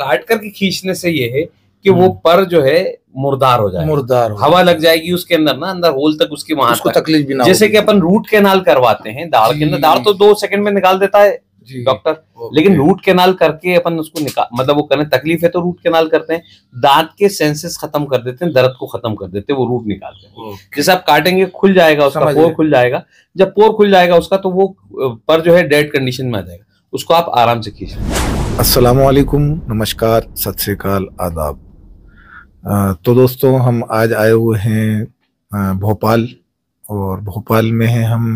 काट करके खींचने से ये है कि वो हम्म। पर जो है मुर्दार हो जाए मुर्दार हवा लग जाएगी उसके अंदर ना अंदर होल तक उसकी वहां उसको तकलीफ भी ना जैसे कि अपन रूट कैनाल करवाते हैं दाढ़ के अंदर दाढ़ तो दो सेकंड में निकाल देता है डॉक्टर लेकिन रूट कैनाल करके अपन उसको निकाल मतलब वो करें तकलीफ है तो रूट कैनाल करते हैं दांत के सेंसेस खत्म कर देते हैं दर्द को खत्म कर देते हैं वो रूट निकालते हैं जैसे आप काटेंगे खुल जाएगा उसका पोर खुल जाएगा जब पोर खुल जाएगा उसका तो वो पर जो है डेड कंडीशन में आ जाएगा उसको आप आराम से कीजिए असलकुम नमस्कार सत श्रीकाल आदाब तो दोस्तों हम आज आए हुए हैं भोपाल और भोपाल में हैं हम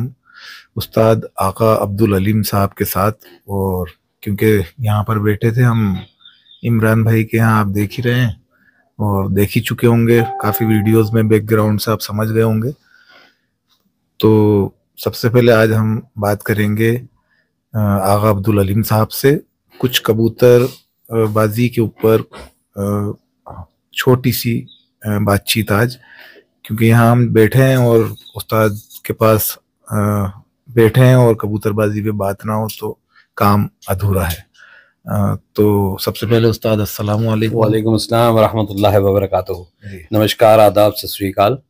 उस्ताद आका अब्दुल अलीम साहब के साथ और क्योंकि यहाँ पर बैठे थे हम इमरान भाई के यहाँ आप देख ही रहे हैं और देख ही चुके होंगे काफ़ी वीडियोस में बैकग्राउंड से आप समझ गए होंगे तो सबसे पहले आज हम बात करेंगे आगा अब्दुल अलीम साहब से कुछ कबूतर बाजी के ऊपर छोटी सी बातचीत आज क्योंकि यहाँ हम बैठे हैं और उस्ताद के पास बैठे हैं और कबूतरबाजी पे बात ना हो तो काम अधूरा है तो सबसे पहले उस्ताद अस्सलाम वालेकुम अस्सलाम वरहमतुल्लाहि नमस्कार आदाब सत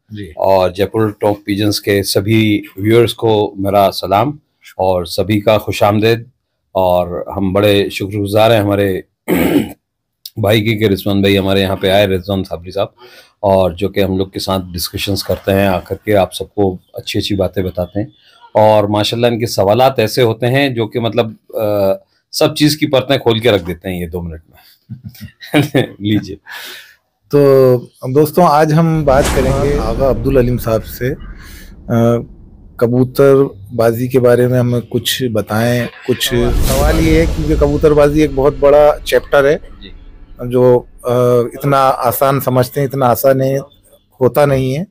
और जयपुर टॉप पीजेंस के सभी व्यूअर्स को मेरा सलाम और सभी का खुश आमदेद और हम बड़े शुक्रगुजार हैं हमारे भाई की के रिजवान भाई हमारे यहाँ पे आए रिजवान साबरी साहब और जो कि हम लोग के साथ डिस्कशंस करते हैं आकर के आप सबको अच्छी अच्छी बातें बताते हैं और माशाल्लाह इनके सवाल ऐसे होते हैं जो कि मतलब आ, सब चीज़ की परतें खोल के रख देते हैं ये दो मिनट में लीजिए तो दोस्तों आज हम बात करेंगे आगा अब्दुल अलीम साहब से आ, कबूतरबाजी के बारे में हमें कुछ बताएं कुछ सवाल ये है क्योंकि कबूतरबाजी एक बहुत बड़ा चैप्टर है जो इतना आसान समझते हैं इतना आसान है होता नहीं है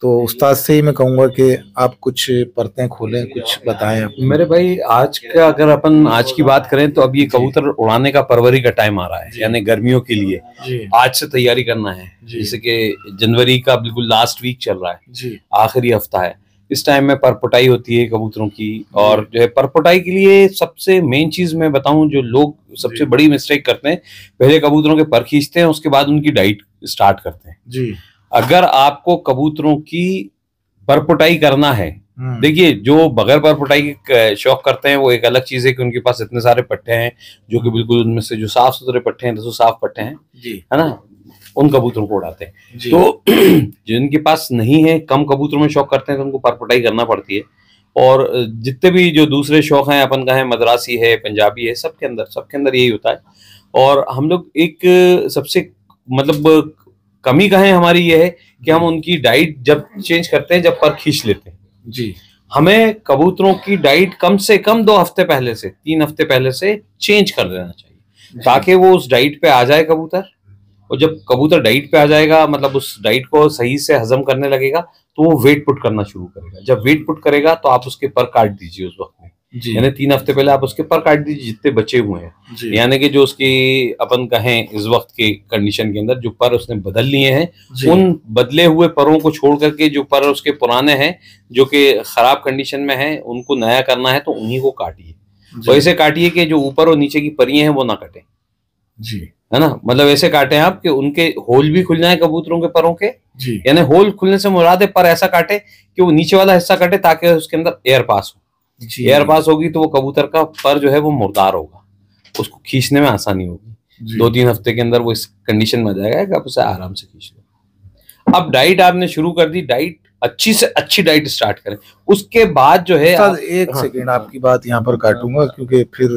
तो उस्ताद से ही मैं कहूँगा कि आप कुछ परतें खोलें कुछ बताएं मेरे भाई आज का अगर अपन आज की बात करें तो अब ये कबूतर उड़ाने का परवरी का टाइम आ रहा है यानी गर्मियों के लिए आज से तैयारी करना है जैसे कि जनवरी का बिल्कुल लास्ट वीक चल रहा है आखिरी हफ्ता है इस टाइम में परपोटाई होती है कबूतरों की और जो है परपोटाई के लिए सबसे मेन चीज मैं बताऊं जो लोग सबसे बड़ी मिस्टेक करते हैं पहले कबूतरों के पर खींचते हैं उसके बाद उनकी डाइट स्टार्ट करते हैं जी अगर आपको कबूतरों की परपोटाई करना है हम्म। देखिए जो बगैर परपोटाई के शौक करते हैं वो एक अलग चीज है कि उनके पास इतने सारे पट्टे हैं जो कि बिल्कुल उनमें से जो साफ सुथरे पट्टे हैं दसों तो साफ पट्टे हैं जी है ना उन कबूतरों को उड़ाते हैं तो जिनके पास नहीं है कम कबूतरों में शौक करते हैं तो उनको परपटाई करना पड़ती है और जितने भी जो दूसरे शौक हैं अपन का है मद्रासी है पंजाबी है सबके अंदर सबके अंदर यही होता है और हम लोग एक सबसे मतलब कमी कहें हमारी ये है कि हम उनकी डाइट जब चेंज करते हैं जब पर खींच लेते हैं जी हमें कबूतरों की डाइट कम से कम दो हफ्ते पहले से तीन हफ्ते पहले से चेंज कर देना चाहिए ताकि वो उस डाइट पे आ जाए कबूतर और जब कबूतर डाइट पे आ जाएगा मतलब उस डाइट को सही से हजम करने लगेगा तो वो वेट पुट करना शुरू करेगा जब वेट पुट करेगा तो आप उसके पर काट दीजिए उस वक्त में यानी तीन हफ्ते पहले आप उसके पर काट दीजिए जितने बचे हुए हैं यानी कि जो उसकी अपन कहें इस वक्त के कंडीशन के अंदर जो पर उसने बदल लिए हैं उन बदले हुए परों को छोड़ करके जो पर उसके पुराने हैं जो कि खराब कंडीशन में है उनको नया करना है तो उन्हीं को काटिए तो ऐसे काटिए कि जो ऊपर और नीचे की परियां हैं वो ना कटे जी है ना मतलब ऐसे काटे आप कि उनके होल भी खुल जाए कबूतरों के परों के यानी होल खुलने से मुरादे पर ऐसा काटे कि वो नीचे वाला हिस्सा काटे ताकि उसके अंदर एयर पास हो एयर पास होगी तो वो कबूतर का पर जो है वो मुर्दार होगा उसको खींचने में आसानी होगी दो तीन हफ्ते के अंदर वो इस कंडीशन में आ जाएगा कि आप उसे आराम से खींच लो अब डाइट आपने शुरू कर दी डाइट अच्छी से अच्छी डाइट स्टार्ट करें उसके बाद जो है एक सेकेंड हाँ। आपकी बात यहाँ पर काटूंगा क्योंकि फिर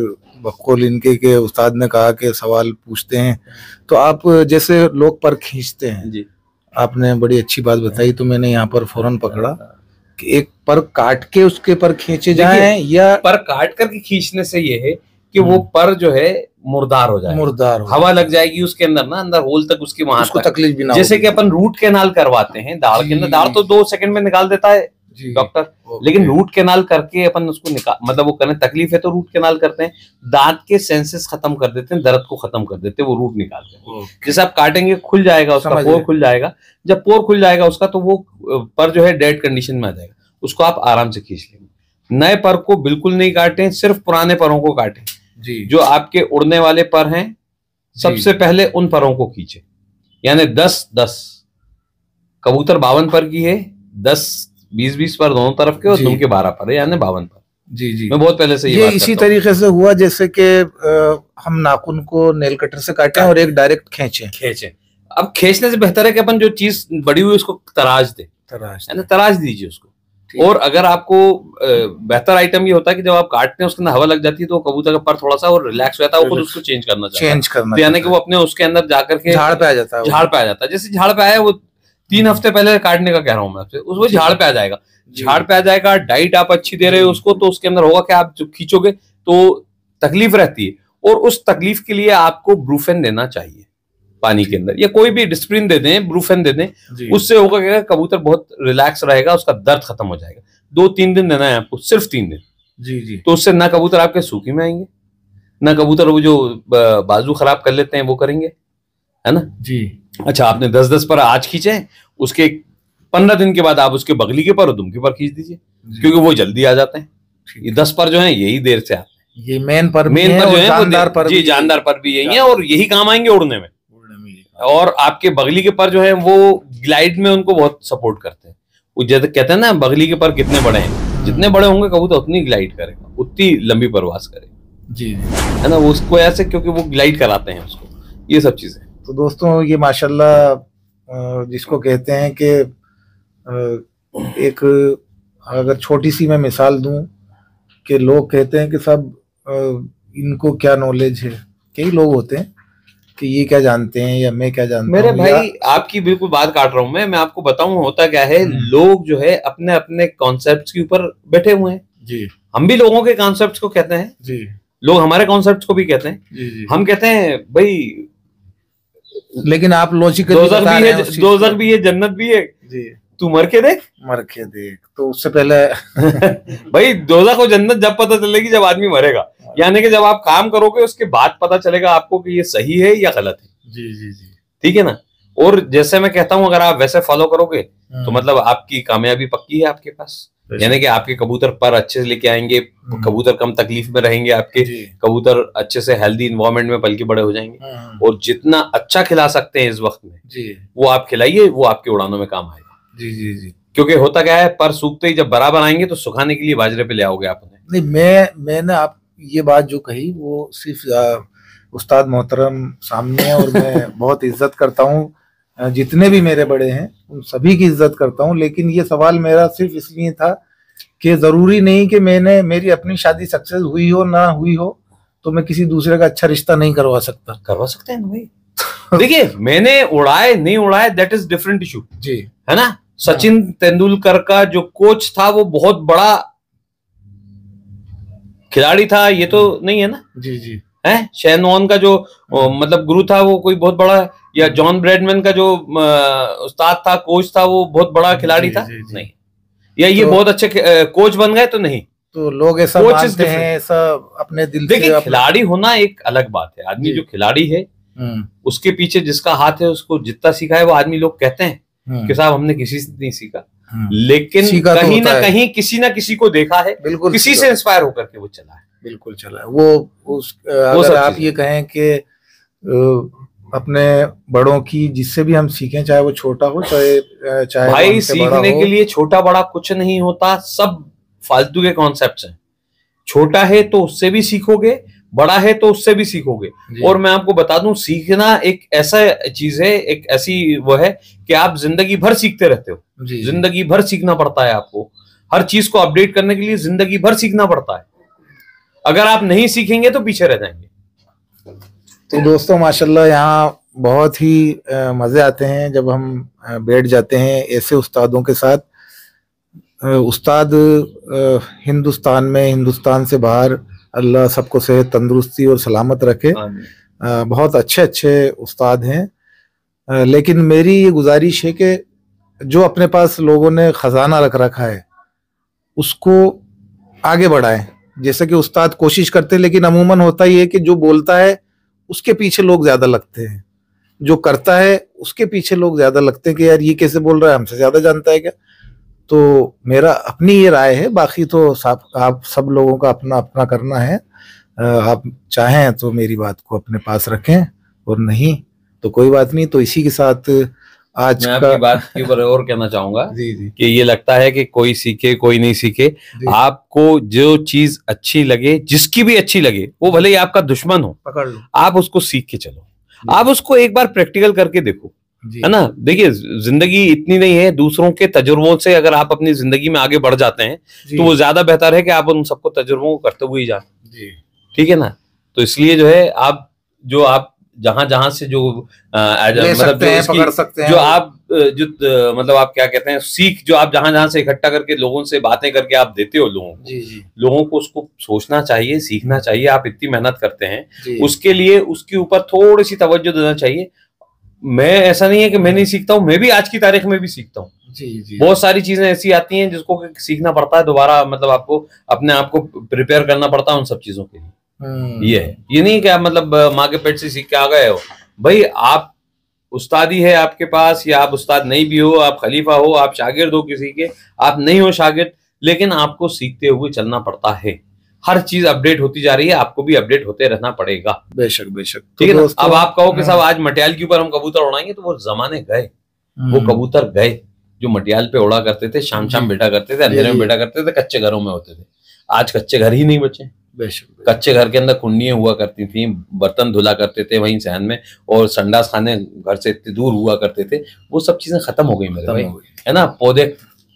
बकौल इनके के उस्ताद ने कहा कि सवाल पूछते हैं तो आप जैसे लोग पर खींचते हैं जी आपने बड़ी अच्छी बात बताई तो मैंने यहाँ पर फौरन पकड़ा हाँ। कि एक पर काट के उसके पर खींचे जाए या पर काट करके खींचने से ये है कि वो हम्म। पर जो है मुर्दार हो जाए मुर्दार हवा लग जाएगी उसके अंदर ना अंदर होल तक उसकी वहां उसको तकलीफ भी ना जैसे कि अपन रूट कैनाल करवाते हैं दाढ़ के अंदर दाढ़ तो दो सेकंड में निकाल देता है डॉक्टर लेकिन रूट कैनाल करके अपन उसको निकाल मतलब वो करें तकलीफ है तो रूट कैनाल करते हैं दांत के सेंसेस खत्म कर देते हैं दर्द को खत्म कर देते हैं वो रूट निकालते हैं जैसे आप काटेंगे खुल जाएगा उसका पोर खुल जाएगा जब पोर खुल जाएगा उसका तो वो पर जो है डेड कंडीशन में आ जाएगा उसको आप आराम से खींच लेंगे नए पर को बिल्कुल नहीं काटे सिर्फ पुराने परों को काटे जो आपके उड़ने वाले पर हैं सबसे पहले उन परों को खींचे यानी दस दस कबूतर बावन पर की है दस बीस बीस पर दोनों तरफ के और तुम के बारह पर यानी बावन पर जी जी मैं बहुत पहले से ये, ये इसी तरीके से हुआ जैसे कि हम नाखून को नेल कटर से काटें और एक डायरेक्ट खेचे खेचे अब खेचने से बेहतर है कि अपन जो चीज बड़ी हुई उसको तराज दे तराज यानी तराज दीजिए उसको और अगर आपको बेहतर आइटम ये होता है कि जब आप काटते हैं उसके अंदर हवा लग जाती है तो कबूतर का पर थोड़ा सा और रिलैक्स हो जाता है उसको चेंज करना चेंज करना तो यानी कि वो अपने उसके अंदर जाकर के झाड़ पे आ जाता है झाड़ पे आ जाता है जैसे झाड़ पे आया वो तीन हम्म। हफ्ते पहले काटने का कह रहा हूं मैं आपसे उसको झाड़ पे आ जाएगा झाड़ पे आ जाएगा डाइट आप अच्छी दे रहे हो उसको तो उसके अंदर होगा कि आप जो खींचोगे तो तकलीफ रहती है और उस तकलीफ के लिए आपको ब्रूफेन देना चाहिए पानी के अंदर या कोई भी डिस्प्रिन दे दें ब्रूफेन दे दें उससे होगा क्या कबूतर बहुत रिलैक्स रहेगा उसका दर्द खत्म हो जाएगा दो तीन दिन देना है आपको सिर्फ तीन दिन जी जी तो उससे ना कबूतर आपके सूखी में आएंगे ना कबूतर वो जो बाजू खराब कर लेते हैं वो करेंगे है ना जी अच्छा आपने दस दस पर आज खींचे उसके पंद्रह दिन के बाद आप उसके बगली के पर और दुमके पर खींच दीजिए क्योंकि वो जल्दी आ जाते हैं ये दस पर जो है यही देर से आते हैं ये मेन पर मेन पर जो है जानदार पर जी जानदार पर भी यही है और यही काम आएंगे उड़ने में और आपके बगली के पर जो है वो ग्लाइड में उनको बहुत सपोर्ट करते हैं वो जैसे कहते हैं ना बगली के पर कितने बड़े हैं जितने बड़े होंगे तो उतनी ग्लाइड करेगा उतनी लंबी परवास करेगा जी है ना उसको ऐसे क्योंकि वो ग्लाइड कराते हैं उसको ये सब चीजें तो दोस्तों ये माशाल्लाह जिसको कहते हैं कि एक अगर छोटी सी मैं मिसाल दूं कि लोग कहते हैं कि सब इनको क्या नॉलेज है कई लोग होते हैं कि ये क्या जानते हैं या मैं क्या जानता मेरे भाई आपकी बिल्कुल बात काट रहा हूँ मैं मैं आपको बताऊं होता क्या है हम्म। लोग जो है अपने अपने कॉन्सेप्ट के ऊपर बैठे हुए हैं जी हम भी लोगों के कॉन्सेप्ट को कहते हैं जी लोग हमारे कॉन्सेप्ट को भी कहते हैं जी जी हम कहते हैं भाई लेकिन आप लॉजिकली दोजख भी है दोजख भी है जन्नत भी है जी तू मर के देख मर के देख तो उससे पहले भाई दोजख को जन्नत जब पता चलेगी जब आदमी मरेगा हाँ। यानी कि जब आप काम करोगे उसके बाद पता चलेगा आपको कि ये सही है या गलत है जी जी जी ठीक है ना और जैसे मैं कहता हूं अगर आप वैसे फॉलो करोगे तो हम्म। मतलब आपकी कामयाबी पक्की है आपके पास यानी कि आपके कबूतर पर अच्छे से लेके आएंगे हम्म। कबूतर कम तकलीफ में रहेंगे आपके कबूतर अच्छे से हेल्दी इन्वायरमेंट में पल के बड़े हो जाएंगे हाँ, हाँ। और जितना अच्छा खिला सकते हैं इस वक्त में वो आप खिलाइए वो आपके उड़ानों में काम आएगा जी जी जी क्योंकि होता क्या है पर सूखते ही जब बराबर आएंगे तो सुखाने के लिए बाजरे पे ले आओगे आप उन्हें नहीं मैं मैंने आप ये बात जो कही वो सिर्फ उस्ताद मोहतरम सामने और मैं बहुत इज्जत करता हूँ जितने भी मेरे बड़े हैं उन सभी की इज्जत करता हूँ लेकिन ये सवाल मेरा सिर्फ इसलिए था कि ज़रूरी नहीं कि मैंने मेरी अपनी शादी सक्सेस हुई हो ना हुई हो तो मैं किसी दूसरे का अच्छा रिश्ता नहीं करवा सकता करवा सकते हैं भाई देखिए मैंने उड़ाए नहीं उड़ाए दैट इज डिफरेंट इशू जी है ना सचिन तेंदुलकर का जो कोच था वो बहुत बड़ा खिलाड़ी था ये तो नहीं है ना जी जी है शहनवान का जो मतलब गुरु था वो कोई बहुत बड़ा या जॉन ब्रेडमैन का जो उस्ताद था कोच था वो बहुत बड़ा खिलाड़ी था नहीं या ये तो- बहुत अच्छे कोच बन गए तो नहीं तो लोग ऐसा मानते हैं ऐसा अपने दिल से खिलाड़ी होना एक अलग बात है आदमी जो खिलाड़ी है हम्म। उसके पीछे जिसका हाथ है उसको जितना सीखा है वो आदमी लोग कहते हैं हम्म। कि साहब हमने किसी से नहीं सीखा हम्म। लेकिन सीखा तो कहीं तो ना कहीं किसी ना किसी को देखा है बिल्कुल किसी से इंस्पायर होकर के वो चला है बिल्कुल चला है वो उस अगर आप ये कहें कि अपने बड़ों की जिससे भी हम सीखें चाहे वो छोटा हो चाहे चाहे भाई सीखने के लिए छोटा बड़ा कुछ नहीं होता सब फालतू के कॉन्सेप्ट हैं छोटा है तो उससे भी सीखोगे बड़ा है तो उससे भी सीखोगे और मैं आपको बता दूं सीखना एक ऐसा चीज है एक ऐसी वो है कि आप जिंदगी भर सीखते रहते हो जिंदगी भर सीखना पड़ता है आपको हर चीज को अपडेट करने के लिए जिंदगी भर सीखना पड़ता है अगर आप नहीं सीखेंगे तो पीछे रह जाएंगे तो दोस्तों माशाल्लाह यहाँ बहुत ही मज़े आते हैं जब हम बैठ जाते हैं ऐसे उस्तादों के साथ उस्ताद हिंदुस्तान में हिंदुस्तान से बाहर अल्लाह सबको सेहत तंदुरुस्ती और सलामत रखे बहुत अच्छे अच्छे उस्ताद हैं लेकिन मेरी ये गुजारिश है कि जो अपने पास लोगों ने ख़जाना रख रखा है उसको आगे बढ़ाएं जैसे कि उस्ताद कोशिश करते लेकिन अमूमन होता ही है कि जो बोलता है उसके पीछे लोग ज्यादा लगते हैं जो करता है उसके पीछे लोग ज्यादा लगते हैं कि यार ये कैसे बोल रहा है हमसे ज्यादा जानता है क्या तो मेरा अपनी ये राय है बाकी तो आप, आप सब लोगों का अपना अपना करना है आप चाहें तो मेरी बात को अपने पास रखें और नहीं तो कोई बात नहीं तो इसी के साथ आज मैं आपकी बात के ऊपर और कहना चाहूंगा जी जी कि ये लगता है कि कोई सीखे कोई नहीं सीखे आपको जो चीज अच्छी लगे जिसकी भी अच्छी लगे वो भले ही आपका दुश्मन हो पकड़ लो आप उसको सीख के चलो आप उसको एक बार प्रैक्टिकल करके देखो है ना देखिए जिंदगी इतनी नहीं है दूसरों के तजुर्बों से अगर आप अपनी जिंदगी में आगे बढ़ जाते हैं तो वो ज्यादा बेहतर है कि आप उन सबको तजुर्बों को करते हुए ही जाए ठीक है ना तो इसलिए जो है आप जो आप जहां जहां से जो आ, मतलब जो, हैं, पकड़ सकते हैं जो आप जो मतलब आप क्या कहते हैं सीख जो आप जहां जहां से इकट्ठा करके लोगों से बातें करके आप देते हो लोगों को लोगों को उसको सोचना चाहिए सीखना चाहिए आप इतनी मेहनत करते हैं उसके लिए उसके ऊपर थोड़ी सी तवज्जो देना चाहिए मैं ऐसा नहीं है कि मैं नहीं सीखता हूँ मैं भी आज की तारीख में भी सीखता हूँ बहुत सारी चीजें ऐसी आती हैं जिसको सीखना पड़ता है दोबारा मतलब आपको अपने आप को प्रिपेयर करना पड़ता है उन सब चीजों के लिए हम्म। ये है ये नहीं क्या मतलब माँ के पेट से सीख के आ गए हो भाई आप उस्तादी है आपके पास या आप उस्ताद नहीं भी हो आप खलीफा हो आप शागिर्द हो किसी के आप नहीं हो शागिर्द लेकिन आपको सीखते हुए चलना पड़ता है हर चीज अपडेट होती जा रही है आपको भी अपडेट होते रहना पड़ेगा बेशक बेशक तो ठीक है अब आप कहो कि हम्म। साहब आज मटियाल के ऊपर हम कबूतर उड़ाएंगे तो वो जमाने गए वो हम्म। कबूतर गए जो मटियाल पे उड़ा करते थे शाम शाम बैठा करते थे अंधेरे में बैठा करते थे कच्चे घरों में होते थे आज कच्चे घर ही नहीं बचे कच्चे घर के अंदर कुंडियां हुआ करती थी बर्तन धुला करते थे वहीं सहन में और संडास खाने घर से इतनी दूर हुआ करते थे वो सब चीजें खत्म हो गई मेरे भाई है ना पौधे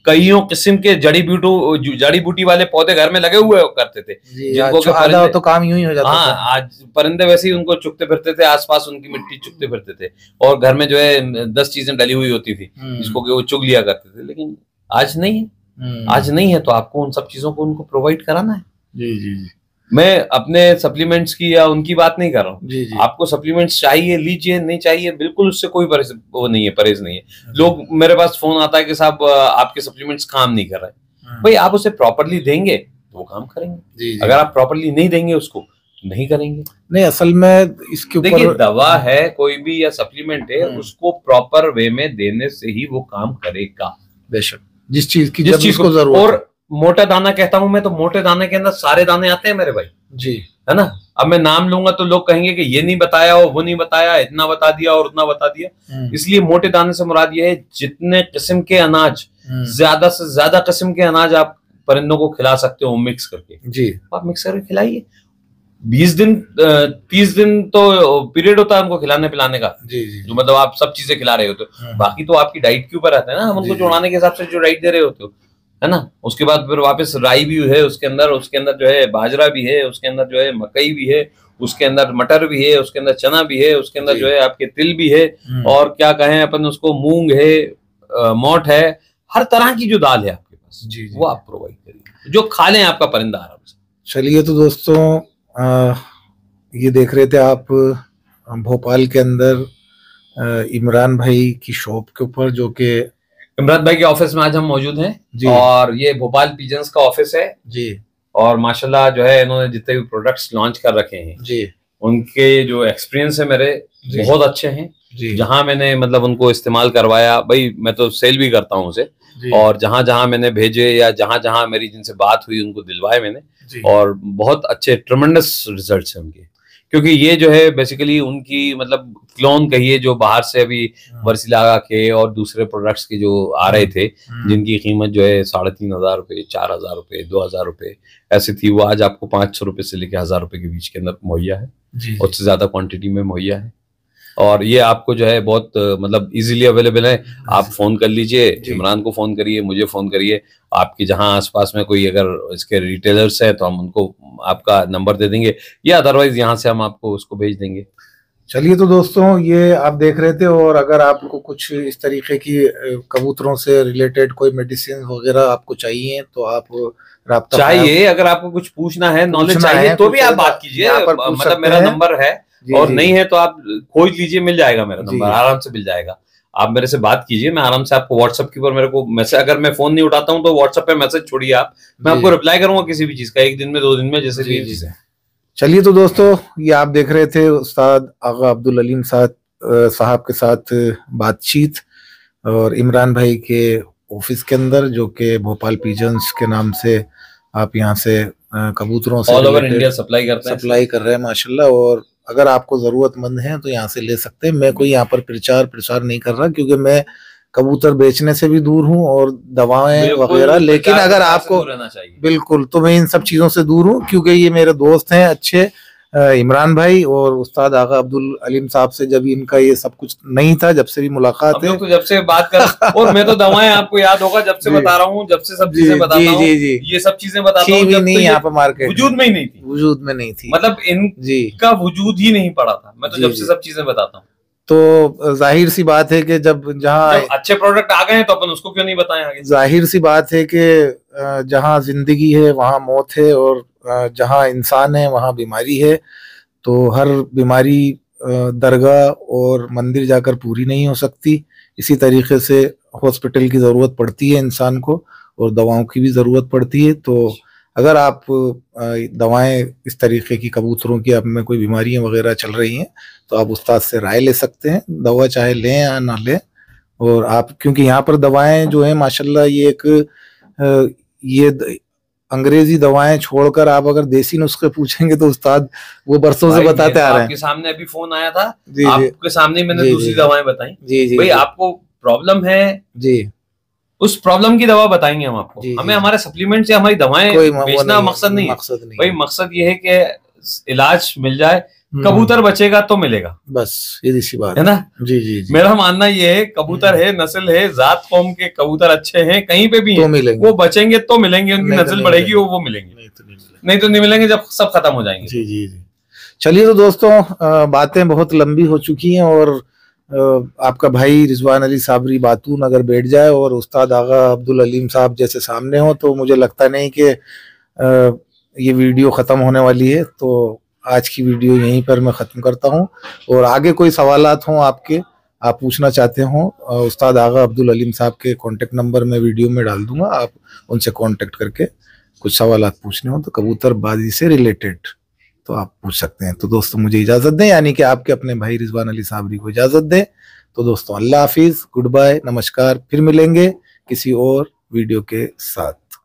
कईयों किस्म के जड़ी बूटू जड़ी बूटी वाले पौधे घर में लगे हुए करते थे जिनको आधा तो काम यूं ही हो जाता हाँ आज परिंदे वैसे ही उनको चुगते फिरते थे आसपास उनकी मिट्टी चुगते फिरते थे और घर में जो है दस चीजें डली हुई होती थी हम्म। जिसको कि वो चुग लिया करते थे लेकिन आज नहीं है हम्म। आज नहीं है तो आपको उन सब चीजों को उनको प्रोवाइड कराना है जी जी जी मैं अपने सप्लीमेंट्स की या उनकी बात नहीं कर रहा हूँ आपको सप्लीमेंट्स चाहिए लीजिए नहीं चाहिए बिल्कुल उससे कोई वो नहीं है परहेज नहीं है हाँ। लोग मेरे पास फोन आता है कि साहब आपके सप्लीमेंट्स काम नहीं कर रहे हाँ। भाई आप उसे प्रॉपरली देंगे तो वो काम करेंगे जी, जी, अगर आप प्रॉपरली नहीं देंगे उसको तो नहीं करेंगे नहीं असल में इसके देखिए दवा है कोई भी या सप्लीमेंट है हाँ। उसको प्रॉपर वे में देने से ही वो काम करेगा बेशक जिस चीज की जिस चीज को जरूरत और मोटा दाना कहता हूं मैं तो मोटे दाने के अंदर सारे दाने आते हैं मेरे भाई जी है ना अब मैं नाम लूंगा तो लोग कहेंगे कि ये नहीं बताया और वो नहीं बताया इतना बता दिया और उतना बता दिया हम्म। इसलिए मोटे दाने से मुराद ये है जितने किस्म के अनाज हम्म। ज्यादा से ज्यादा किस्म के अनाज आप परिंदों को खिला सकते हो मिक्स करके जी आप मिक्स करके खिलाइए बीस दिन तीस दिन तो पीरियड होता है हमको खिलाने पिलाने का जी जी जो मतलब आप सब चीजें खिला रहे होते हो हम्म। बाकी तो आपकी डाइट के ऊपर रहता है ना हम उनको जोड़ाने के हिसाब से जो डाइट दे रहे होते हो है ना उसके बाद फिर वापस राई भी है उसके अंदर उसके अंदर जो है बाजरा भी है उसके अंदर जो है मकई भी है उसके अंदर मटर भी है उसके अंदर चना भी है उसके अंदर जो है आपके तिल भी है हम्म। और क्या कहें अपन उसको मूंग है मोट है हर तरह की जो दाल है आपके पास जी, जी, वो आप प्रोवाइड करिए जो खा लें आपका परिंदा आराम से चलिए तो दोस्तों आ, ये देख रहे थे आप भोपाल के अंदर इमरान भाई की शॉप के ऊपर जो कि इमरान भाई के ऑफिस में आज हम मौजूद हैं और ये भोपाल पीजेंस का ऑफिस है जी और माशाल्लाह जो है इन्होंने जितने भी प्रोडक्ट्स लॉन्च कर रखे हैं जी उनके जो एक्सपीरियंस है मेरे बहुत अच्छे हैं जहाँ मैंने मतलब उनको इस्तेमाल करवाया भाई मैं तो सेल भी करता हूँ उसे और जहाँ जहाँ मैंने भेजे या जहाँ जहाँ मेरी जिनसे बात हुई उनको दिलवाए मैंने और बहुत अच्छे ट्रमेंडस रिजल्ट है उनके क्योंकि ये जो है बेसिकली उनकी मतलब क्लोन कहिए जो बाहर से अभी हाँ। वर्सिलागा के और दूसरे प्रोडक्ट्स के जो आ रहे थे हाँ। जिनकी कीमत जो है साढ़े तीन हजार रुपये चार हजार रुपये दो हजार रुपये ऐसे थी वो आज आपको पाँच सौ रुपये से लेकर हजार रुपये के बीच के अंदर मुहैया है उससे ज़्यादा क्वान्टिटी में मुहैया है और ये आपको जो है बहुत मतलब इजीली अवेलेबल है हाँ आप फोन कर लीजिए इमरान को फोन करिए मुझे फोन करिए आपके जहाँ आसपास में कोई अगर इसके रिटेलर्स हैं तो हम उनको आपका नंबर दे देंगे या अदरवाइज यहाँ से हम आपको उसको भेज देंगे चलिए तो दोस्तों ये आप देख रहे थे और अगर आपको कुछ इस तरीके की कबूतरों से रिलेटेड कोई मेडिसिन वगैरह आपको चाहिए तो आप रहा चाहिए अगर आपको कुछ पूछना है नॉलेज चाहिए है, तो भी आप बात कीजिए मतलब मेरा नंबर है और नहीं है तो आप खोज लीजिए मिल जाएगा मेरा नंबर आराम से मिल जाएगा आप मेरे से बात कीजिए मैं आराम से आपको व्हाट्सएप के ऊपर मेरे को मैसेज अगर मैं फोन नहीं उठाता हूँ तो व्हाट्सएप पे मैसेज छोड़िए आप मैं आपको रिप्लाई करूंगा किसी भी चीज का एक दिन में दो दिन में जैसे भी चीज है चलिए तो दोस्तों ये आप देख रहे थे उस्ताद आगा अब्दुल अलीम साहब साहब के साथ बातचीत और इमरान भाई के ऑफिस के अंदर जो कि भोपाल पीजन्स के नाम से आप यहाँ से कबूतरों से ऑल ओवर इंडिया सप्लाई करते हैं सप्लाई कर रहे हैं माशाल्लाह और अगर आपको ज़रूरतमंद है तो यहाँ से ले सकते हैं मैं कोई यहाँ पर प्रचार प्रसार नहीं कर रहा क्योंकि मैं कबूतर बेचने से भी दूर हूँ और दवाएं वगैरह लेकिन अगर आपको बिल्कुल तो मैं इन सब चीजों से दूर हूँ क्योंकि ये मेरे दोस्त हैं अच्छे इमरान भाई और उस्ताद आगा अब्दुल अलीम साहब से जब इनका ये सब कुछ नहीं था जब से भी मुलाकात है तो जब से बात कर और मैं तो दवाएं आपको याद होगा जब से बता रहा हूँ जब से सब चीजें बता जी, जी, जी, ये सब चीजें बता रहा हूँ नहीं यहाँ पर मार्केट वजूद में ही नहीं थी वजूद में नहीं थी मतलब इनका वजूद ही नहीं पड़ा था मैं तो जब से सब चीजें बताता हूँ तो जाहिर सी बात है कि जब जहाँ अच्छे प्रोडक्ट आ गए हैं तो अपन उसको क्यों नहीं बताएं आगे जाहिर सी बात है कि जहाँ जिंदगी है वहाँ मौत है और जहाँ इंसान है वहाँ बीमारी है तो हर बीमारी दरगाह और मंदिर जाकर पूरी नहीं हो सकती इसी तरीके से हॉस्पिटल की ज़रूरत पड़ती है इंसान को और दवाओं की भी ज़रूरत पड़ती है तो अगर आप दवाएं इस तरीके की कबूतरों की आप में कोई बीमारियां वगैरह चल रही हैं तो आप उस्ताद से राय ले सकते हैं दवा चाहे लें या ना लें और आप क्योंकि यहाँ पर दवाएं जो हैं माशाल्लाह ये एक ये अंग्रेजी दवाएं छोड़कर आप अगर देसी नुस्खे पूछेंगे तो उस्ताद वो बरसों से बताते आ रहे हैं आपके सामने अभी फोन आया था जी, आपके सामने मैंने दूसरी दवाएं बताई जी जी भाई आपको प्रॉब्लम है जी उस प्रॉब्लम की दवा बताएंगे हम आपको हमें हमारे सप्लीमेंट से हमारी दवाएं बेचना मकसद नहीं है भाई मकसद ये है कि इलाज मिल जाए हम्म। कबूतर बचेगा तो मिलेगा बस ये सी बात है ना जी जी, जी। मेरा मानना ये है कबूतर हम्म। है नस्ल है जात कौम के कबूतर अच्छे हैं कहीं पे भी तो मिलेंगे वो बचेंगे तो मिलेंगे उनकी तो नस्ल बढ़ेगी वो वो मिलेंगे नहीं तो नहीं मिलेंगे नहीं तो नहीं मिलेंगे जब सब खत्म हो जाएंगे जी जी जी चलिए तो दोस्तों बातें बहुत लंबी हो चुकी हैं और आपका भाई रिजवान अली साबरी बातून अगर बैठ जाए और उस्ताद आगा अब्दुल अलीम साहब जैसे सामने हो तो मुझे लगता नहीं कि ये वीडियो ख़त्म होने वाली है तो आज की वीडियो यहीं पर मैं ख़त्म करता हूँ और आगे कोई सवाल हों आपके आप पूछना चाहते हों उस्ताद आगा अब्दुल अलीम साहब के कॉन्टेक्ट नंबर मैं वीडियो में डाल दूंगा आप उनसे कॉन्टेक्ट करके कुछ सवाल पूछने हों तो कबूतरबाजी से रिलेटेड तो आप पूछ सकते हैं तो दोस्तों मुझे इजाज़त दें यानी कि आपके अपने भाई रिजवान अली साबरी को इजाज़त दें तो दोस्तों अल्लाह हाफिज़ गुड बाय नमस्कार फिर मिलेंगे किसी और वीडियो के साथ